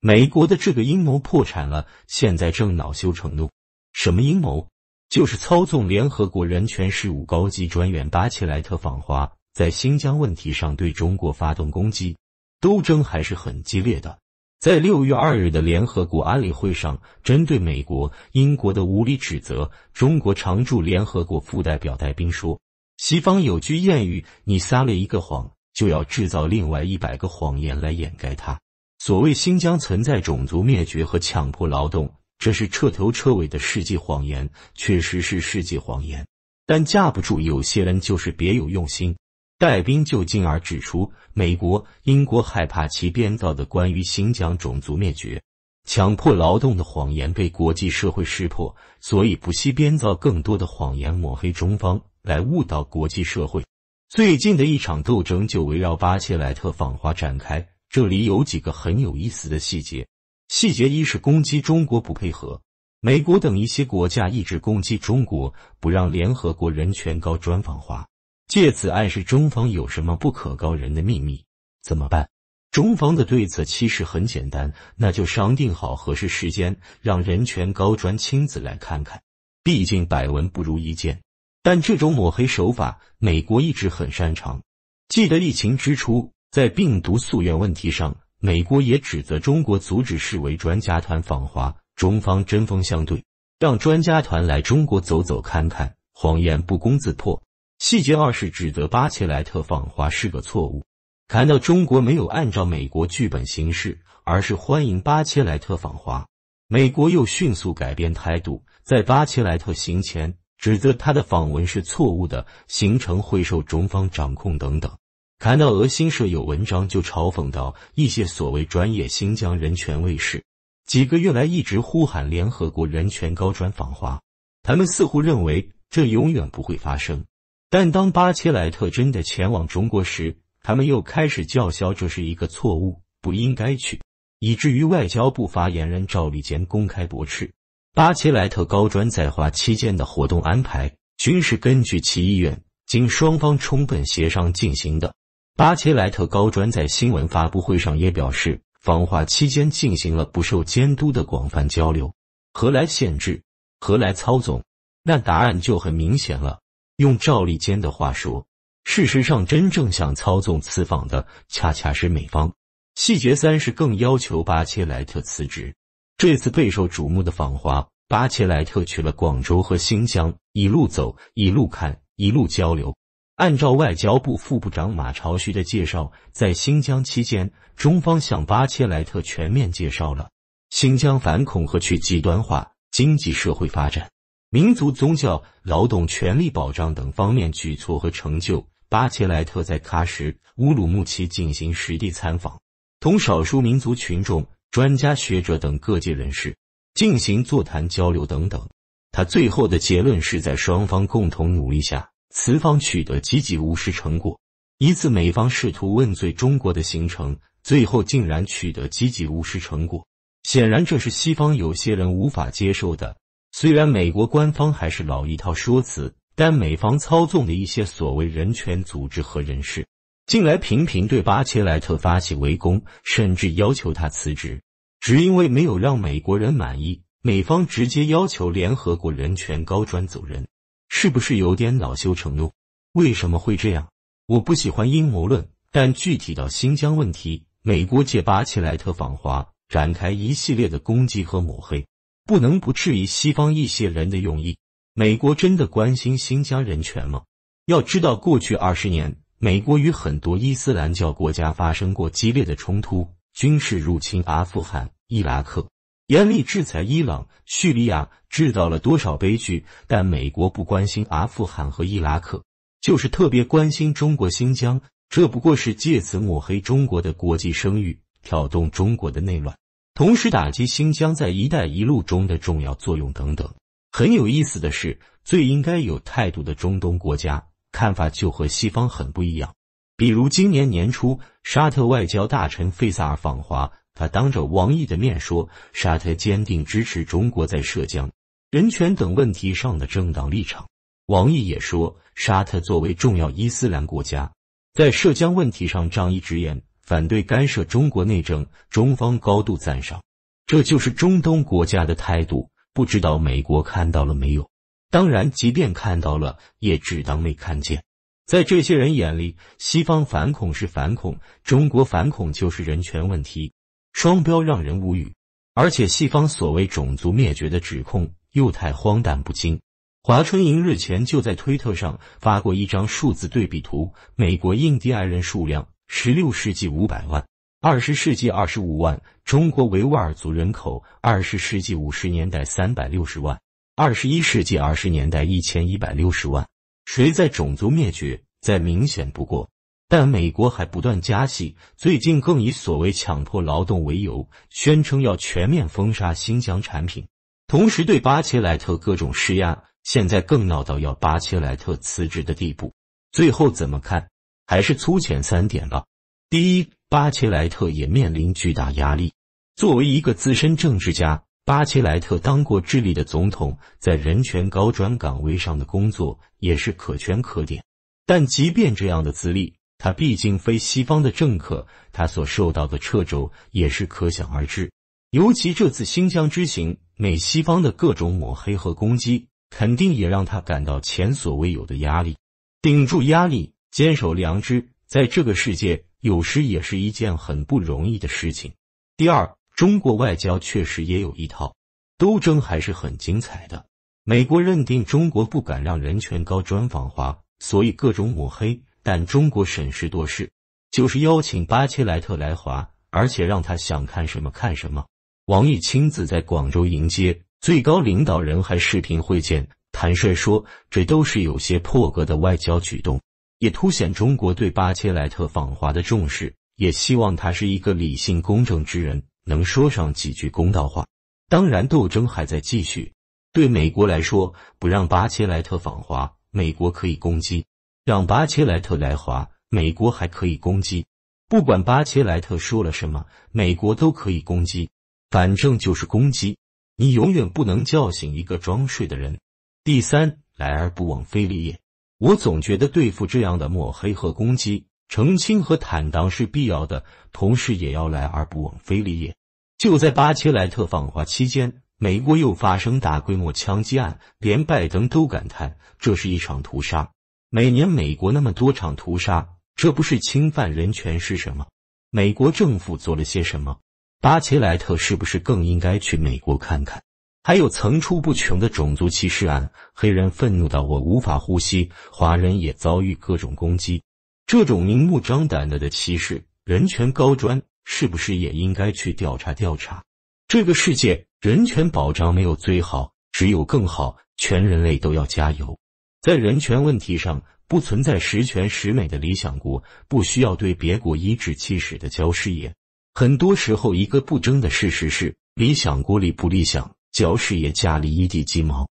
美国的这个阴谋破产了，现在正恼羞成怒。什么阴谋？就是操纵联合国人权事务高级专员巴切莱特访华，在新疆问题上对中国发动攻击，斗争还是很激烈的。在六月二日的联合国安理会上，针对美国、英国的无理指责，中国常驻联合国副代表戴兵说：“西方有句谚语，你撒了一个谎，就要制造另外一百个谎言来掩盖它。”所谓新疆存在种族灭绝和强迫劳动，这是彻头彻尾的世纪谎言，确实是世纪谎言。但架不住有些人就是别有用心。戴兵就进而指出，美国、英国害怕其编造的关于新疆种族灭绝、强迫劳动的谎言被国际社会识破，所以不惜编造更多的谎言抹黑中方，来误导国际社会。最近的一场斗争就围绕巴切莱特访华展开。这里有几个很有意思的细节。细节一是攻击中国不配合，美国等一些国家一直攻击中国，不让联合国人权高专访华，借此暗示中方有什么不可告人的秘密。怎么办？中方的对策其实很简单，那就商定好合适时间，让人权高专亲自来看看，毕竟百闻不如一见。但这种抹黑手法，美国一直很擅长。记得疫情之初。在病毒溯源问题上，美国也指责中国阻止世卫专家团访华，中方针锋相对，让专家团来中国走走看看，谎言不攻自破。细节二是指责巴切莱特访华是个错误，看到中国没有按照美国剧本行事，而是欢迎巴切莱特访华，美国又迅速改变态度，在巴切莱特行前指责他的访问是错误的，行程会受中方掌控等等。看到俄新社有文章，就嘲讽道：“一些所谓专业新疆人权卫士，几个月来一直呼喊联合国人权高专访华，他们似乎认为这永远不会发生。但当巴切莱特真的前往中国时，他们又开始叫嚣这是一个错误，不应该去。以至于外交部发言人赵立坚公开驳斥：巴切莱特高专在华期间的活动安排，均是根据其意愿，经双方充分协商进行的。”巴切莱特高专在新闻发布会上也表示，访华期间进行了不受监督的广泛交流，何来限制？何来操纵？那答案就很明显了。用赵立坚的话说，事实上，真正想操纵此访的，恰恰是美方。细节三是更要求巴切莱特辞职。这次备受瞩目的访华，巴切莱特去了广州和新疆，一路走，一路看，一路交流。按照外交部副部长马朝旭的介绍，在新疆期间，中方向巴切莱特全面介绍了新疆反恐和去极端化、经济社会发展、民族宗教、劳动权利保障等方面举措和成就。巴切莱特在喀什、乌鲁木齐进行实地参访，同少数民族群众、专家学者等各界人士进行座谈交流等等。他最后的结论是在双方共同努力下。此方取得积极务实成果，一次美方试图问罪中国的行程，最后竟然取得积极务实成果。显然，这是西方有些人无法接受的。虽然美国官方还是老一套说辞，但美方操纵的一些所谓人权组织和人士，近来频频对巴切莱特发起围攻，甚至要求他辞职，只因为没有让美国人满意，美方直接要求联合国人权高专走人。是不是有点恼羞成怒？为什么会这样？我不喜欢阴谋论，但具体到新疆问题，美国借巴切莱特访华展开一系列的攻击和抹黑，不能不质疑西方一些人的用意。美国真的关心新疆人权吗？要知道，过去二十年，美国与很多伊斯兰教国家发生过激烈的冲突，军事入侵阿富汗、伊拉克。严厉制裁伊朗、叙利亚，制造了多少悲剧？但美国不关心阿富汗和伊拉克，就是特别关心中国新疆。这不过是借此抹黑中国的国际声誉，挑动中国的内乱，同时打击新疆在“一带一路”中的重要作用等等。很有意思的是，最应该有态度的中东国家，看法就和西方很不一样。比如今年年初，沙特外交大臣费萨尔访华。他当着王毅的面说，沙特坚定支持中国在涉疆、人权等问题上的正当立场。王毅也说，沙特作为重要伊斯兰国家，在涉疆问题上仗义执言，反对干涉中国内政，中方高度赞赏。这就是中东国家的态度，不知道美国看到了没有？当然，即便看到了，也只当没看见。在这些人眼里，西方反恐是反恐，中国反恐就是人权问题。双标让人无语，而且西方所谓种族灭绝的指控又太荒诞不经。华春莹日前就在推特上发过一张数字对比图：美国印第安人数量，16世纪500万，20世纪25万；中国维吾尔族人口，20世纪50年代360万，21世纪20年代1160万。谁在种族灭绝？再明显不过。但美国还不断加息，最近更以所谓强迫劳动为由，宣称要全面封杀新疆产品，同时对巴切莱特各种施压，现在更闹到要巴切莱特辞职的地步。最后怎么看？还是粗浅三点吧。第一，巴切莱特也面临巨大压力。作为一个资深政治家，巴切莱特当过智利的总统，在人权高专岗位上的工作也是可圈可点。但即便这样的资历，他毕竟非西方的政客，他所受到的掣肘也是可想而知。尤其这次新疆之行，美西方的各种抹黑和攻击，肯定也让他感到前所未有的压力。顶住压力，坚守良知，在这个世界有时也是一件很不容易的事情。第二，中国外交确实也有一套，斗争还是很精彩的。美国认定中国不敢让人权高专访华，所以各种抹黑。但中国审时度势，就是邀请巴切莱特来华，而且让他想看什么看什么。王毅亲自在广州迎接最高领导人，还视频会见。坦率说，这都是有些破格的外交举动，也凸显中国对巴切莱特访华的重视。也希望他是一个理性公正之人，能说上几句公道话。当然，斗争还在继续。对美国来说，不让巴切莱特访华，美国可以攻击。让巴切莱特来华，美国还可以攻击。不管巴切莱特说了什么，美国都可以攻击。反正就是攻击。你永远不能叫醒一个装睡的人。第三，来而不往非礼也。我总觉得对付这样的抹黑和攻击，澄清和坦荡是必要的，同时也要来而不往非礼也。就在巴切莱特访华期间，美国又发生大规模枪击案，连拜登都感叹这是一场屠杀。每年美国那么多场屠杀，这不是侵犯人权是什么？美国政府做了些什么？巴切莱特是不是更应该去美国看看？还有层出不穷的种族歧视案，黑人愤怒到我无法呼吸，华人也遭遇各种攻击。这种明目张胆的的歧视，人权高专是不是也应该去调查调查？这个世界人权保障没有最好，只有更好，全人类都要加油。在人权问题上，不存在十全十美的理想国，不需要对别国颐指气使的教师爷。很多时候，一个不争的事实是，理想国里不理想，教师爷家里一地鸡毛。